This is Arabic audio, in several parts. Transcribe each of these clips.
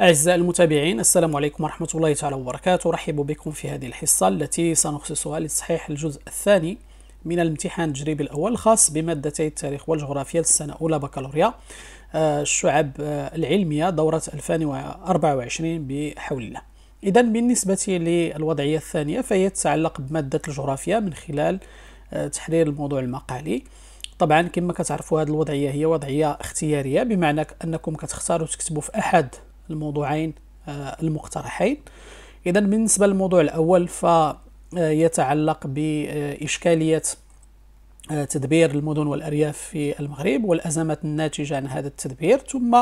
أعزائي المتابعين السلام عليكم ورحمة الله تعالى وبركاته أرحب بكم في هذه الحصة التي سنخصصها لتصحيح الجزء الثاني من الامتحان التجريبي الأول الخاص بمادتي التاريخ والجغرافيا للسنة الأولى بكالوريا آه، الشعب آه، العلمية دورة 2024 بحول الله إذا بالنسبة للوضعية الثانية فهي تتعلق بمادة الجغرافيا من خلال آه، تحرير الموضوع المقالي طبعا كما كتعرفوا هذه الوضعية هي وضعية اختيارية بمعنى أنكم كتختاروا تكتبوا في أحد الموضوعين آه، المقترحين اذا بالنسبه للموضوع الاول فيتعلق باشكاليه آه، تدبير المدن والارياف في المغرب والازمات الناتجه عن هذا التدبير ثم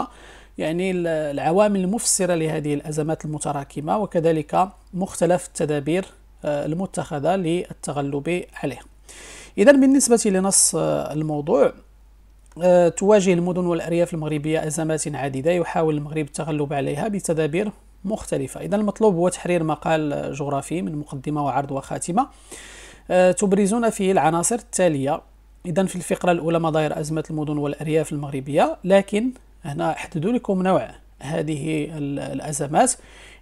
يعني العوامل المفسره لهذه الازمات المتراكمه وكذلك مختلف التدابير آه، المتخذه للتغلب عليها اذا بالنسبه لنص الموضوع آه، تواجه المدن والأرياف المغربية أزمات عديدة يحاول المغرب التغلب عليها بتدابير مختلفة إذا المطلوب هو تحرير مقال جغرافي من مقدمة وعرض وخاتمة آه، تبرزون فيه العناصر التالية إذا في الفقرة الأولى مظاهر أزمة المدن والأرياف المغربية لكن هنا حددوا لكم نوع هذه الأزمات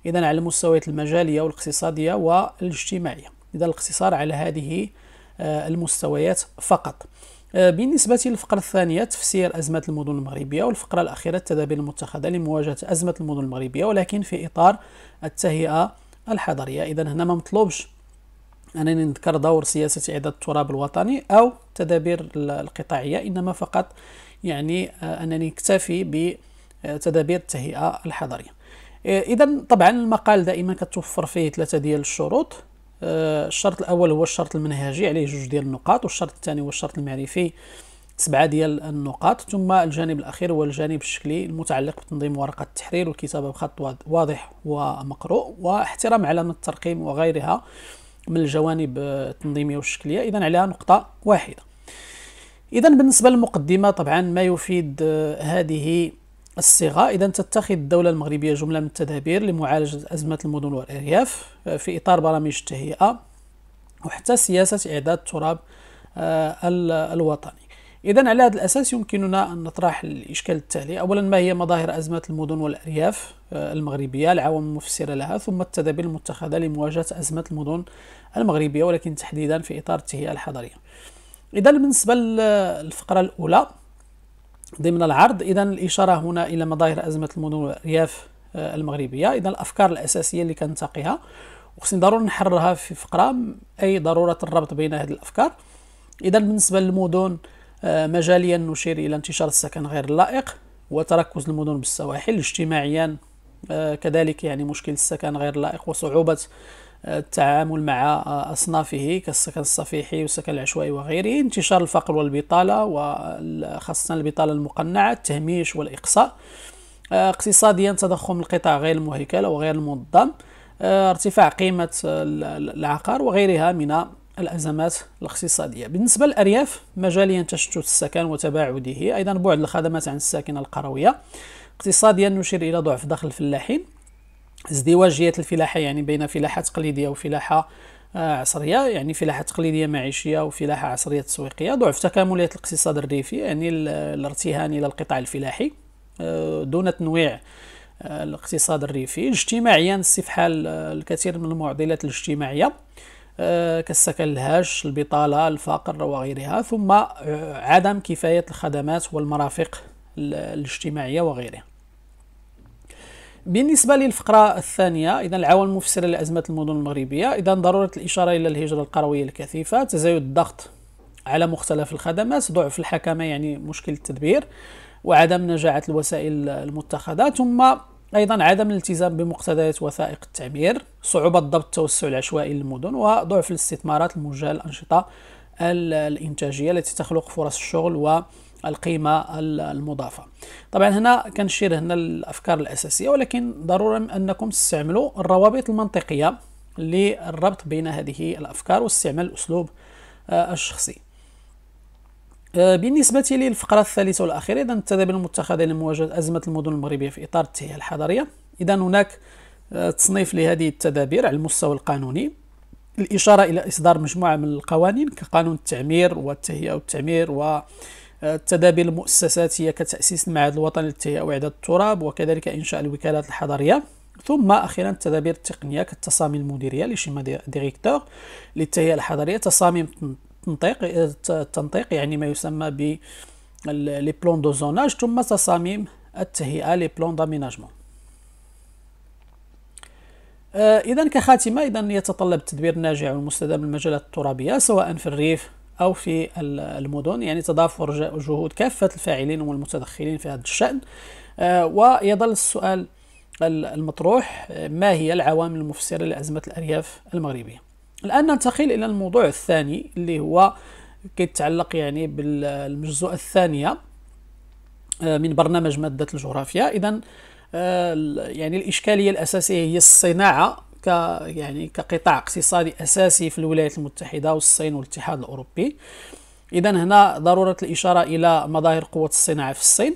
إذا على المستويات المجالية والاقتصادية والاجتماعية إذا الاقتصار على هذه آه، المستويات فقط آه، بالنسبة للفقرة الثانية تفسير أزمة المدن المغربية والفقرة الأخيرة التدابير المتخذة لمواجهة أزمة المدن المغربية ولكن في إطار التهيئة الحضرية إذا هنا ما مطلوبش أنني نذكر دور سياسة إعادة التراب الوطني أو التدابير القطاعية إنما فقط يعني آه، أنني اكتفي بتدابير التهيئة الحضرية آه، إذا طبعا المقال دائما كتوفر فيه ثلاثة ديال الشروط آه، الشرط الاول هو الشرط المنهجي عليه جوج ديال النقاط والشرط الثاني هو الشرط المعرفي سبعة ديال النقاط ثم الجانب الأخير هو الجانب الشكلي المتعلق بتنظيم ورقة التحرير والكتابة بخط واضح ومقروء واحترام علامة الترقيم وغيرها من الجوانب آه، التنظيمية والشكلية إذا عليها نقطة واحدة إذا بالنسبة للمقدمة طبعا ما يفيد آه، هذه الصيغه اذا تتخذ الدوله المغربيه جمله من التدابير لمعالجه ازمه المدن والارياف آه، في اطار برامج التهيئه وحتى سياسه اعداد التراب آه، الوطني اذا على هذا الاساس يمكننا ان نطرح الاشكال التالي اولا ما هي مظاهر ازمه المدن والارياف آه، المغربيه العوامل المفسره لها ثم التدابير المتخذه لمواجهه ازمه المدن المغربيه ولكن تحديدا في اطار التهيئه الحضريه اذا بالنسبه للفقره الاولى ضمن العرض إذا الإشارة هنا إلى مظاهر أزمة المدن والأرياف آه، المغربية إذا الأفكار الأساسية اللي كنتقيها وخصني ضروري نحررها في فقرة أي ضرورة الربط بين هذه الأفكار إذا بالنسبة للمدن آه، مجاليا نشير إلى انتشار السكن غير اللائق وتركز المدن بالسواحل اجتماعيا آه، كذلك يعني مشكل السكن غير اللائق وصعوبة التعامل مع أصنافه كالسكن الصفيحي والسكن العشوائي وغيره انتشار الفقر والبطالة وخاصة البطالة المقنعة التهميش والإقصاء آه، اقتصاديا تضخم القطاع غير المهيكل وغير المنظم آه، ارتفاع قيمة العقار وغيرها من الأزمات الاقتصادية بالنسبة للأرياف مجاليا تشتت السكن وتباعده أيضا بعد الخدمات عن الساكنة القروية اقتصاديا نشير إلى ضعف دخل الفلاحين ازدواجيه الفلاحه يعني بين فلاحه تقليديه وفلاحه آه، عصريه يعني فلاحه تقليديه معيشيه وفلاحه عصريه تسويقيه ضعف تكامليه الاقتصاد الريفي يعني الارتهان الى القطاع الفلاحي آه، دون تنويع آه، الاقتصاد الريفي اجتماعيا استفحال الكثير من المعضلات الاجتماعيه كالسكن الهاش البطاله الفقر وغيرها ثم عدم كفايه الخدمات والمرافق الاجتماعيه وغيرها بالنسبة للفقرة الثانية إذا العوامل المفسرة لأزمة المدن المغربية إذا ضرورة الإشارة إلى الهجرة القروية الكثيفة تزايد الضغط على مختلف الخدمات ضعف الحكمة يعني مشكل التدبير وعدم نجاعة الوسائل المتخذة ثم أيضا عدم الالتزام بمقتضيات وثائق التعبير صعوبة ضبط التوسع العشوائي للمدن وضعف الاستثمارات الموجهة للأنشطة الإنتاجية التي تخلق فرص الشغل و القيمة المضافة طبعا هنا كنشير هنا الأفكار الأساسية ولكن ضروري أنكم تستعملوا الروابط المنطقية للربط بين هذه الأفكار واستعمال الأسلوب آه، الشخصي آه، بالنسبة للفقرة الثالثة والأخيرة إذا التدابير المتخذة لمواجهة أزمة المدن المغربية في إطار التهيئة الحضرية إذا هناك آه، تصنيف لهذه التدابير على المستوى القانوني الإشارة إلى إصدار مجموعة من القوانين كقانون التعمير والتهيئة والتعمير و التدابير المؤسساتيه كتاسيس المعهد الوطني للتهيئه واعداد التراب وكذلك انشاء الوكالات الحضريه ثم اخيرا التدابير التقنيه كالتصاميم المديريه لشيما ديريكتور للتهيئه الحضريه تصاميم التنطيق التنطيق يعني ما يسمى ب لي بلون دو زوناج ثم تصاميم التهيئه لي بلون داميناجمون اذا كخاتمه اذا يتطلب التدبير الناجع والمستدام المجالات الترابيه سواء في الريف أو في المدن يعني تضافر جهود كافة الفاعلين والمتدخلين في هذا الشأن آه، ويظل السؤال المطروح آه، ما هي العوامل المفسرة لأزمة الأرياف المغربية الآن ننتقل إلى الموضوع الثاني اللي هو كيتعلق يعني بالمجزوء الثانية آه، من برنامج مادة الجغرافيا إذا يعني الإشكالية الأساسية هي الصناعة ك يعني كقطاع اقتصادي اساسي في الولايات المتحده والصين والاتحاد الاوروبي اذا هنا ضروره الاشاره الى مظاهر قوه الصناعه في الصين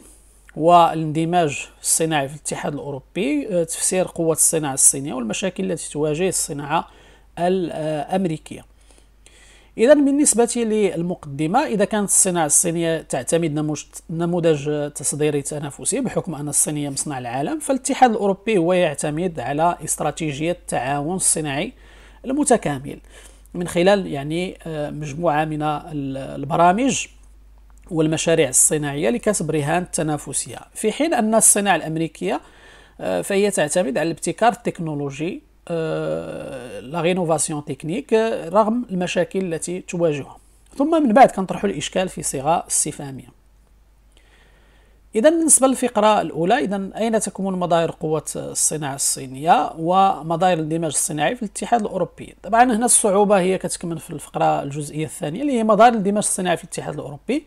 والاندماج الصناعي في الاتحاد الاوروبي آه، تفسير قوه الصناعه الصينيه والمشاكل التي تواجه الصناعه الامريكيه آه، اذا بالنسبه للمقدمه اذا كانت الصناعه الصينيه تعتمد نموذج تصديري تنافسي بحكم ان الصينيه مصنع العالم فالاتحاد الاوروبي هو يعتمد على استراتيجيه التعاون الصناعي المتكامل من خلال يعني آه، مجموعه من البرامج والمشاريع الصناعيه لكسب رهان التنافسيه في حين ان الصناعه الامريكيه آه، فهي تعتمد على الابتكار التكنولوجي آه، لا رينوفاسيون تكنيك آه، رغم المشاكل التي تواجهها ثم من بعد كنطرحوا الاشكال في صيغه استفهاميه اذا بالنسبه للفقره الاولى اذا اين تكمن مظاهر قوه الصناعه الصينيه ومظاهر الاندماج الصناعي في الاتحاد الاوروبي طبعا هنا الصعوبه هي كتكمن في الفقره الجزئيه الثانيه اللي هي مظاهر الاندماج الصناعي في الاتحاد الاوروبي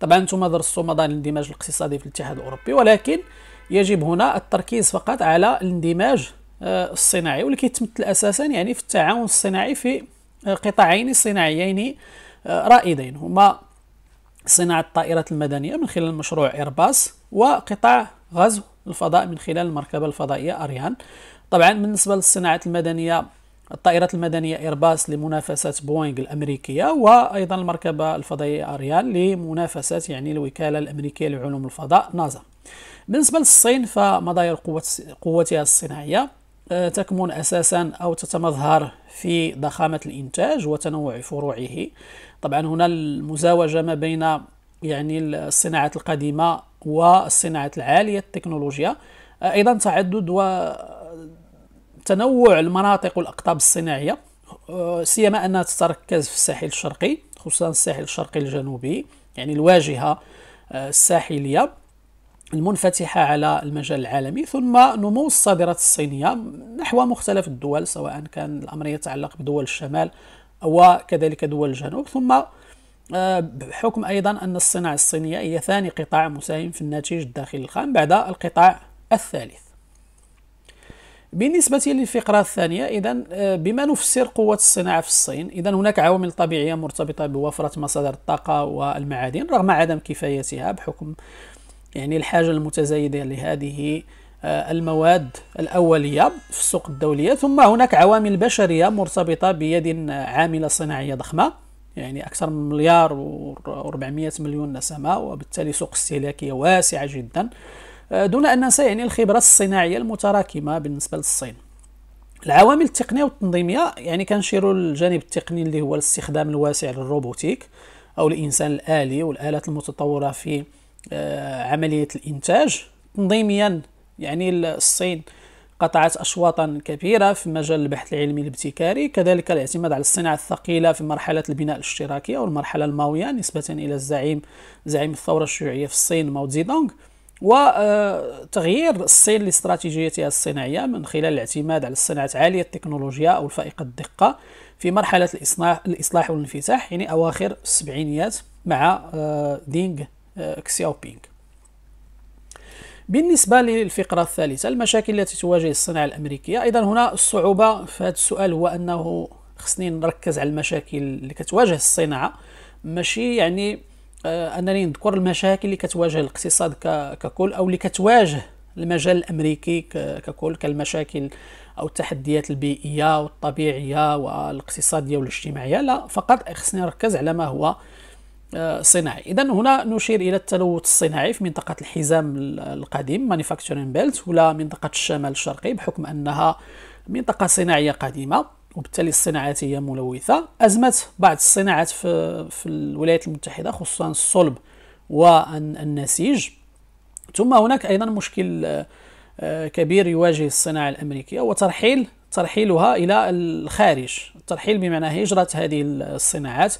طبعا انتم درستوا مظاهر الاندماج الاقتصادي في الاتحاد الاوروبي ولكن يجب هنا التركيز فقط على الاندماج آه، الصناعي واللي كيتمثل اساسا يعني في التعاون الصناعي في آه، قطاعين صناعيين آه، رائدين هما صناعة الطائرات المدنية من خلال مشروع إيرباص وقطاع غزو الفضاء من خلال المركبة الفضائية أريان طبعا بالنسبة للصناعة المدنية الطائرات المدنية إيرباص لمنافسة بوينغ الأمريكية وأيضا المركبة الفضائية أريان لمنافسة يعني الوكالة الأمريكية لعلوم الفضاء نازا بالنسبة للصين فمظاهر قوتها الصناعية آه، تكمن اساسا او تتمظهر في ضخامه الانتاج وتنوع فروعه طبعا هنا المزاوجه ما بين يعني الصناعات القديمه والصناعات العاليه التكنولوجيا آه، ايضا تعدد وتنوع المناطق والاقطاب الصناعيه آه، سيما انها تتركز في الساحل الشرقي خصوصا الساحل الشرقي الجنوبي يعني الواجهه الساحليه المنفتحة على المجال العالمي ثم نمو الصادرات الصينية نحو مختلف الدول سواء كان الأمر يتعلق بدول الشمال وكذلك دول الجنوب ثم آه، بحكم أيضا أن الصناعة الصينية هي ثاني قطاع مساهم في الناتج الداخلي الخام بعد القطاع الثالث بالنسبة للفقرة الثانية إذا آه، بما نفسر قوة الصناعة في الصين إذا هناك عوامل طبيعية مرتبطة بوفرة مصادر الطاقة والمعادن رغم عدم كفايتها بحكم يعني الحاجة المتزايدة لهذه آه، المواد الأولية في السوق الدولية ثم هناك عوامل بشرية مرتبطة بيد آه، عاملة صناعية ضخمة يعني أكثر من مليار و400 مليون نسمة وبالتالي سوق استهلاكية واسعة جدا آه، دون أن ننسى يعني الخبرة الصناعية المتراكمة بالنسبة للصين العوامل التقنية والتنظيمية يعني كنشيروا للجانب التقني اللي هو الاستخدام الواسع للروبوتيك أو الإنسان الآلي والآلات المتطورة في آه، عملية الإنتاج تنظيميا يعني الصين قطعت أشواطا كبيرة في مجال البحث العلمي الابتكاري كذلك الاعتماد على الصناعة الثقيلة في مرحلة البناء الاشتراكي أو المرحلة الماوية نسبة إلى الزعيم زعيم الثورة الشيوعية في الصين ماو تزي دونغ وتغيير آه، الصين لاستراتيجيتها الصناعية من خلال الاعتماد على الصناعات عالية التكنولوجيا أو الفائقة الدقة في مرحلة الإصلاح والانفتاح يعني أواخر السبعينيات مع آه، دينغ آه، بينغ بالنسبة للفقرة الثالثة المشاكل التي تواجه الصناعة الأمريكية أيضا هنا الصعوبة في هذا السؤال هو أنه خصني نركز على المشاكل اللي كتواجه الصناعة ماشي يعني آه، أنني نذكر المشاكل اللي كتواجه الاقتصاد ككل أو اللي كتواجه المجال الأمريكي ككل كالمشاكل أو التحديات البيئية والطبيعية والاقتصادية والاجتماعية لا فقط خصني نركز على ما هو صناعي اذا هنا نشير الى التلوث الصناعي في منطقه الحزام القديم مانيفاكتشرين بيلت ولا منطقه الشمال الشرقي بحكم انها منطقه صناعيه قديمه وبالتالي الصناعات هي ملوثه ازمه بعض الصناعات في, في الولايات المتحده خصوصا الصلب والنسيج ثم هناك ايضا مشكل آه، آه، كبير يواجه الصناعه الامريكيه وترحيل ترحيلها الى الخارج الترحيل بمعنى هجره هذه الصناعات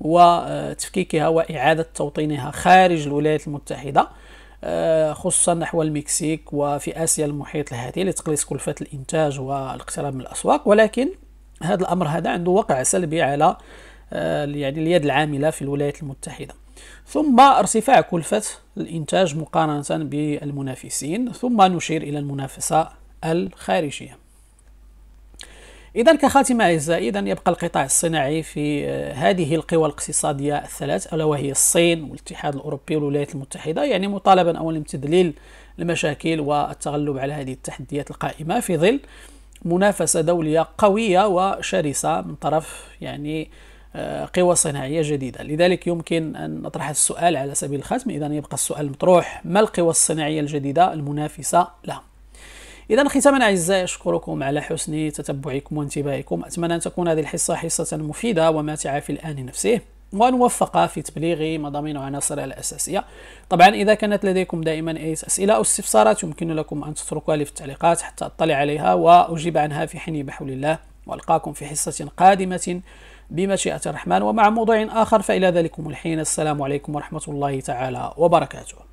وتفكيكها آه، وإعادة توطينها خارج الولايات المتحدة آه، خصوصا نحو المكسيك وفي آسيا المحيط الهادي لتقليص كلفة الإنتاج والاقتراب من الأسواق ولكن هذا الأمر هذا عنده وقع سلبي على آه، يعني اليد العاملة في الولايات المتحدة ثم ارتفاع كلفة الإنتاج مقارنة بالمنافسين ثم نشير إلى المنافسة الخارجية إذا كخاتمة أعزائي إذا يبقى القطاع الصناعي في آه، هذه القوى الاقتصادية الثلاث ألا وهي الصين والاتحاد الأوروبي والولايات المتحدة يعني مطالبا أولا بتذليل المشاكل والتغلب على هذه التحديات القائمة في ظل منافسة دولية قوية وشرسة من طرف يعني آه، قوى صناعية جديدة لذلك يمكن أن نطرح السؤال على سبيل الختم إذا يبقى السؤال مطروح ما القوى الصناعية الجديدة المنافسة لهم اذا ختاما اعزائي اشكركم على حسن تتبعكم وانتباهكم اتمنى ان تكون هذه الحصه حصه مفيده وماتعه في الان نفسه وأن وفق في تبليغ مضامين وعناصر الأساسية طبعا إذا كانت لديكم دائما أي أسئلة أو استفسارات يمكن لكم أن تتركوها لي في التعليقات حتى أطلع عليها وأجيب عنها في حين بحول الله وألقاكم في حصة قادمة بمشيئة الرحمن ومع موضوع آخر فإلى ذلكم الحين السلام عليكم ورحمة الله تعالى وبركاته